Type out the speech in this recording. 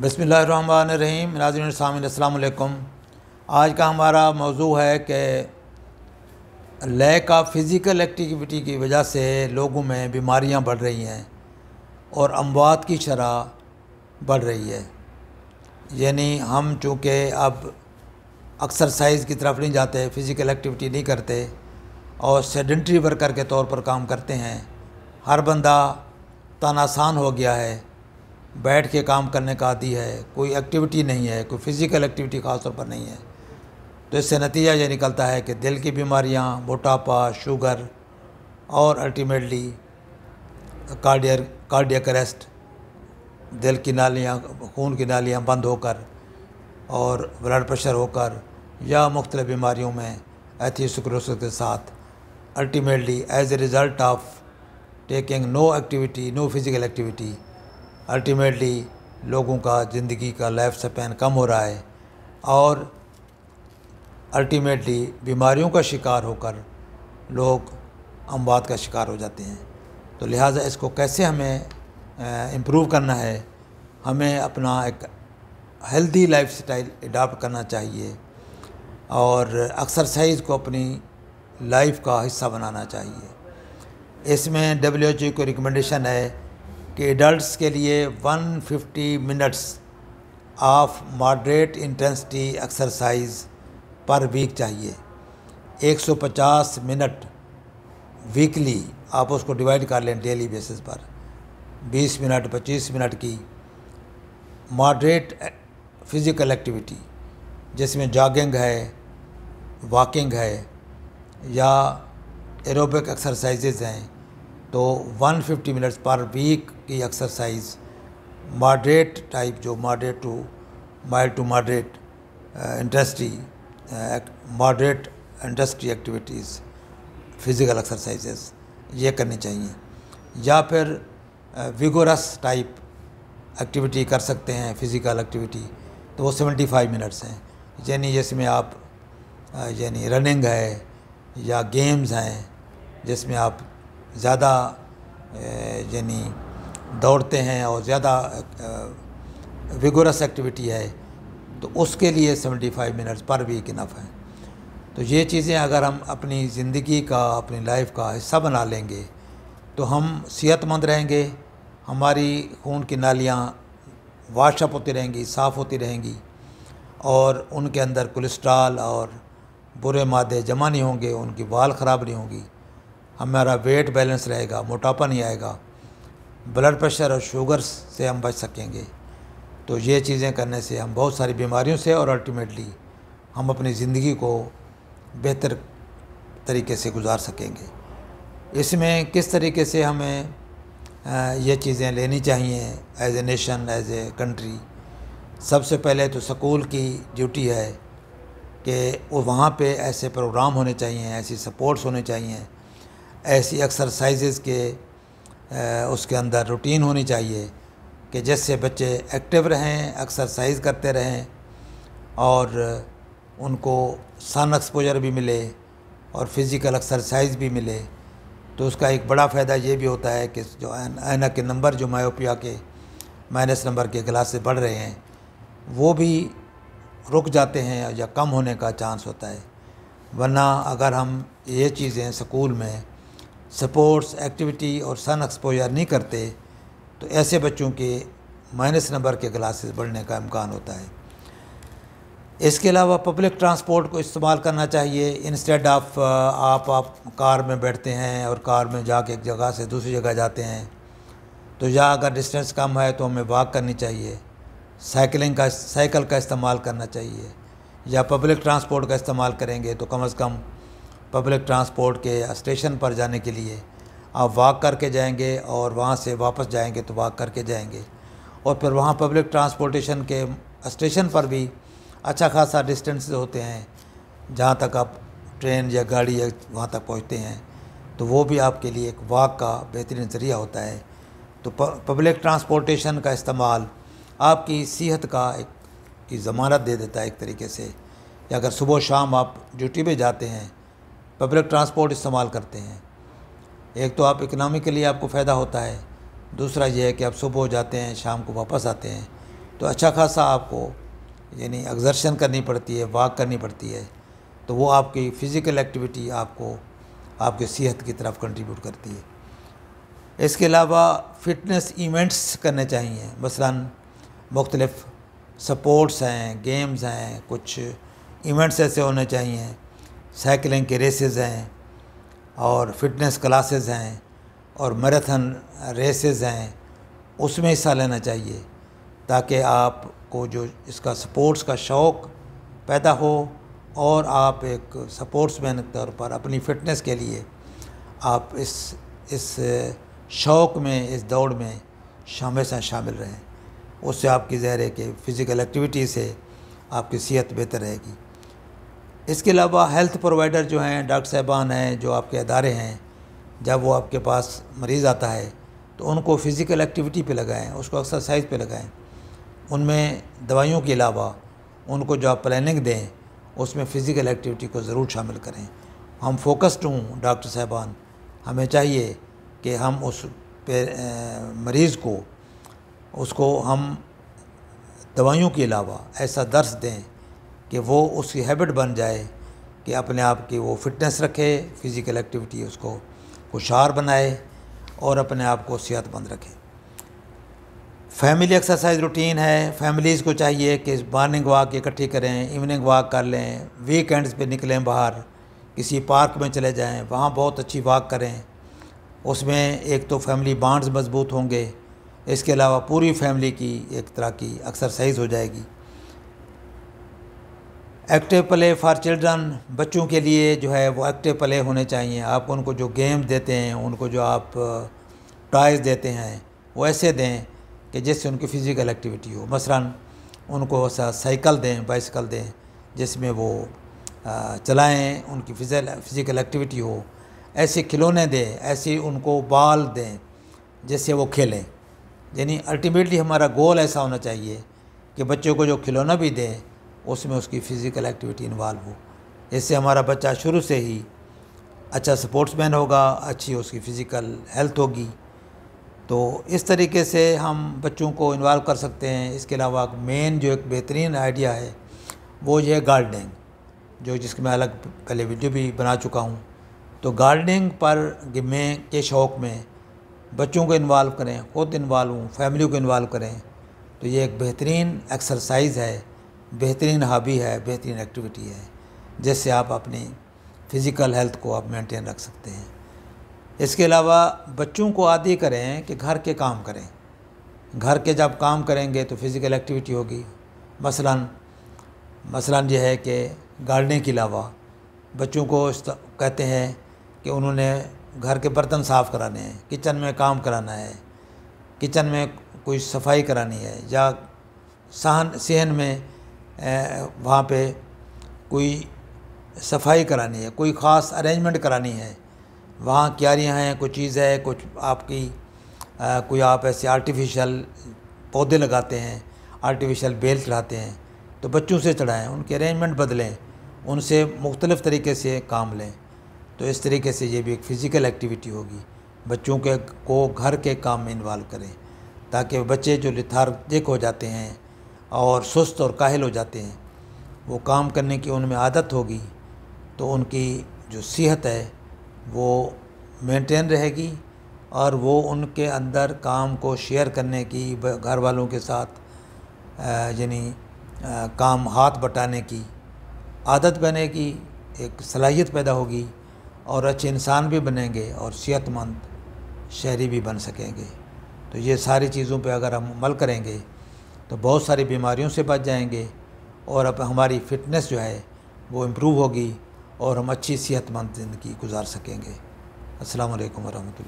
बसमीम नाजन आज का हमारा मौजू है कि लैक ऑफ फ़िज़िकल एक्टिविटी की वजह से लोगों में बीमारियां बढ़ रही हैं और अमवात की शरह बढ़ रही है यानी हम चूँकि अब एक्सरसाइज की तरफ नहीं जाते फ़िज़िकल एक्टिविटी नहीं करते और सेडेंट्री वर्कर के तौर पर काम करते हैं हर बंदा तानासान हो गया है बैठ के काम करने का आदि है कोई एक्टिविटी नहीं है कोई फिज़िकल एक्टिविटी ख़ासतौर पर नहीं है तो इससे नतीजा ये निकलता है कि दिल की बीमारियाँ मोटापा शुगर और अल्टीमेटली कार्डियर कार्डियक अरेस्ट दिल की नालियाँ खून की नालियाँ बंद होकर और ब्लड प्रेशर होकर या मुख्तल बीमारियों में एथीसक्रोसिस के साथ ultimately as a result of taking no activity no physical activity ultimately लोगों का ज़िंदगी का लाइफ स्पैन कम हो रहा है और अल्टीमेटली बीमारियों का शिकार होकर लोग अमवात का शिकार हो जाते हैं तो लिहाजा इसको कैसे हमें इम्प्रूव करना है हमें अपना एक हेल्दी लाइफ स्टाइल अडाप्ट करना चाहिए और एक्सरसाइज को अपनी लाइफ का हिस्सा बनाना चाहिए इसमें डब्ल्यू एच ओ को रिकमेंडेशन है कि एडल्ट्स के लिए 150 minutes of moderate intensity exercise per week चाहिए 150 मिनट वीकली आप उसको डिवाइड कर लें डेली बेसिस पर 20 मिनट 25 मिनट की मॉडरेट फिज़िकल एक्टिविटी जिसमें जॉगिंग है वॉकिंग है या एरोबिक एक्सरसाइजेज़ हैं तो 150 मिनट्स पर वीक की एक्सरसाइज मॉडरेट टाइप जो moderate to mild to moderate intensity moderate intensity activities physical exercises ये करनी चाहिए या फिर विगोरस टाइप एक्टिविटी कर सकते हैं फिज़िकल एक्टिविटी तो वो 75 मिनट्स हैं यानी जिसमें आप uh, यानी रनिंग है या गेम्स हैं जिसमें आप ज़्यादा यानी दौड़ते हैं और ज़्यादा विगोरस एक्टिविटी है तो उसके लिए 75 मिनट्स पर वीक इनफ है तो ये चीज़ें अगर हम अपनी ज़िंदगी का अपनी लाइफ का हिस्सा बना लेंगे तो हम सेहतमंद रहेंगे हमारी खून की नालियाँ वाशअप होती रहेंगी साफ़ होती रहेंगी और उनके अंदर कोलेस्ट्रॉल और बुरे मादे जमा नहीं होंगे उनकी वाल ख़राब नहीं होंगी हमारा वेट बैलेंस रहेगा मोटापा नहीं आएगा ब्लड प्रेशर और शुगर से हम बच सकेंगे तो ये चीज़ें करने से हम बहुत सारी बीमारियों से और अल्टीमेटली हम अपनी ज़िंदगी को बेहतर तरीके से गुजार सकेंगे इसमें किस तरीके से हमें ये चीज़ें लेनी चाहिए as a nation as a country सबसे पहले तो स्कूल की ड्यूटी है कि वहाँ पे ऐसे प्रोग्राम होने चाहिए ऐसी सपोर्ट्स होने चाहिए ऐसी एक्सरसाइजेज़ के उसके अंदर रूटीन होनी चाहिए कि जिससे बच्चे एक्टिव रहें एक्सरसाइज करते रहें और उनको सन एक्सपोजर भी मिले और फिज़िकल एक्सरसाइज भी मिले तो उसका एक बड़ा फ़ायदा ये भी होता है कि जो आयना के नंबर जो मायोपिया के माइनस नंबर के गिलास से बढ़ रहे हैं वो भी रुक जाते हैं या कम होने का चांस होता है वरना अगर हम ये चीज़ें स्कूल में स्पोर्ट्स एक्टिविटी और सन एक्सपोजर नहीं करते तो ऐसे बच्चों के माइनस नंबर के ग्लासेस बढ़ने का इम्कान होता है इसके अलावा पब्लिक ट्रांसपोर्ट को इस्तेमाल करना चाहिए इंस्टेड ऑफ uh, आप आप कार में बैठते हैं और कार में जाके एक जगह से दूसरी जगह जाते हैं तो या अगर डिस्टेंस कम है तो हमें वॉक करनी चाहिए साइकिलिंग का साइकिल का इस्तेमाल करना चाहिए या पब्लिक ट्रांसपोर्ट का इस्तेमाल करेंगे तो कम अज़ कम पब्लिक ट्रांसपोर्ट के या स्टेशन पर जाने के लिए आप वॉक करके जाएंगे और वहाँ से वापस जाएंगे तो वॉक करके जाएंगे और फिर वहाँ पब्लिक ट्रांसपोर्टेशन के स्टेशन पर भी अच्छा खासा डिस्टेंस होते हैं जहाँ तक आप ट्रेन या गाड़ी या वहाँ तक पहुँचते हैं तो वो भी आपके लिए एक वाक का बेहतरीन ज़रिया होता है तो पब्लिक ट्रांसपोर्टेशन का इस्तेमाल आपकी सेहत का एक की ज़मानत दे देता है एक तरीके से अगर सुबह शाम आप ड्यूटी पे जाते हैं पब्लिक ट्रांसपोर्ट इस्तेमाल करते हैं एक तो आप इकनॉमी के लिए आपको फ़ायदा होता है दूसरा यह है कि आप सुबह जाते हैं शाम को वापस आते हैं तो अच्छा खासा आपको यानी एग्जर्शन करनी पड़ती है वॉक करनी पड़ती है तो वो आपकी फ़िज़िकल एक्टिविटी आपको आपके सेहत की तरफ कंट्रीब्यूट करती है इसके अलावा फ़िटनेस इवेंट्स करने चाहिए मसला मुख्तलफ़ सपोर्ट्स हैं गेम्स हैं कुछ इवेंट्स ऐसे होने चाहिए साइकिलिंग के रेसेस हैं और फिटनेस क्लासेस हैं और मैराथन रेसेस हैं उसमें हिस्सा लेना चाहिए ताकि आपको जो इसका स्पोर्ट्स का शौक़ पैदा हो और आप एक स्पोर्ट्स मैन के तौर पर अपनी फ़िटनेस के लिए आप इस इस शौक़ में इस दौड़ में हमेशा शामिल रहें उससे आपकी जहर है कि फ़िज़िकल एक्टिविटी से आपकी सेहत बेहतर रहेगी इसके अलावा हेल्थ प्रोवाइडर जो हैं डॉक्टर साहबान हैं जो आपके अदारे हैं जब वो आपके पास मरीज़ आता है तो उनको फ़िज़िकल एक्टिविटी पे लगाएं उसको एक्सरसाइज पे लगाएं उनमें दवाइयों के अलावा उनको जो आप प्लानिंग दें उसमें फ़िज़िकल एक्टिविटी को ज़रूर शामिल करें हम फोकस्ड हूँ डॉक्टर साहबान हमें चाहिए कि हम उस पे मरीज़ को उसको हम दवाइयों के अलावा ऐसा दर्श दें कि वो उसकी हैबिट बन जाए कि अपने आप की वो फिटनेस रखे फिज़िकल एक्टिविटी उसको होशार बनाए और अपने आप को सेहतमंद रखे फैमिली एक्सरसाइज रूटीन है फैमिलीज़ को चाहिए कि मॉर्निंग वॉक इकट्ठी करें इवनिंग वॉक कर लें वीकेंड्स पे निकलें बाहर किसी पार्क में चले जाएं वहाँ बहुत अच्छी वॉक करें उसमें एक तो फैमिली बॉन्ड्स मजबूत होंगे इसके अलावा पूरी फैमिली की एक तरह की एक्सरसाइज हो जाएगी एक्टिव प्ले फॉर चिल्ड्रन बच्चों के लिए जो है वो एक्टिव प्ले होने चाहिए आप उनको जो गेम देते हैं उनको जो आप टॉयज़ देते हैं वो ऐसे दें कि जिससे उनकी फ़िज़िकल एक्टिविटी हो मसलन उनको साइकिल दें बाइसकल दें जिसमें वो चलाएं उनकी फ़िज़िकल एक्टिविटी हो ऐसे खिलौने दें ऐसे उनको बाल दें जिससे वो खेलें यानी अल्टीमेटली हमारा गोल ऐसा होना चाहिए कि बच्चों को जो खिलौना भी दें उसमें उसकी फ़िज़िकल एक्टिविटी इन्वॉल्व हो इससे हमारा बच्चा शुरू से ही अच्छा स्पोर्ट्समैन होगा अच्छी उसकी फ़िज़िकल हेल्थ होगी तो इस तरीके से हम बच्चों को इन्वॉल्व कर सकते हैं इसके अलावा मेन जो एक बेहतरीन आइडिया है वो ये है गार्डनिंग जो जिसके मैं अलग पहले वीडियो भी बना चुका हूँ तो गार्डनिंग पर में के शौक़ में बच्चों को इन्वॉल्व करें ख़ुद इन्वॉल्व हूँ फैमिली को इन्वॉल्व करें तो ये एक बेहतरीन एक्सरसाइज है बेहतरीन हॉबी है बेहतरीन एक्टिविटी है जिससे आप अपनी फ़िज़िकल हेल्थ को आप मेंटेन रख सकते हैं इसके अलावा बच्चों को आदि करें कि घर के काम करें घर के जब काम करेंगे तो फ़िज़िकल एक्टिविटी होगी मसलन मसलन यह है कि गार्डनिंग के अलावा बच्चों को कहते हैं कि उन्होंने घर के बर्तन साफ़ कराने हैं किचन में काम कराना है किचन में कोई सफाई करानी है या सहन सहन में वहाँ पे कोई सफाई करानी है कोई ख़ास अरेंजमेंट करानी है वहाँ क्यारियाँ हैं कोई चीज़ है कुछ आपकी आ, कोई आप ऐसे आर्टिफिशियल पौधे लगाते हैं आर्टिफिशियल बेल चढ़ाते हैं तो बच्चों से चढ़ाएँ उनके अरेंजमेंट बदलें उनसे मुख्तलिफ़ तरीके से काम लें तो इस तरीके से ये भी एक फ़िज़िकल एक्टिविटी होगी बच्चों के को घर के काम में इन्वॉल्व करें ताकि बच्चे जो लिथार्जिक हो जाते हैं और सुस्त और काहिल हो जाते हैं वो काम करने की उनमें आदत होगी तो उनकी जो सेहत है वो मेंटेन रहेगी और वो उनके अंदर काम को शेयर करने की घर वालों के साथ यानी काम हाथ बटाने की आदत बनेगी एक सलाहियत पैदा होगी और अच्छे इंसान भी बनेंगे और सेहतमंद शहरी भी बन सकेंगे तो ये सारी चीज़ों पे अगर हम अमल करेंगे तो बहुत सारी बीमारियों से बच जाएंगे और अब हमारी फ़िटनेस जो है वो इम्प्रूव होगी और हम अच्छी सेहतमंद ज़िंदगी गुजार सकेंगे असल वालेकुम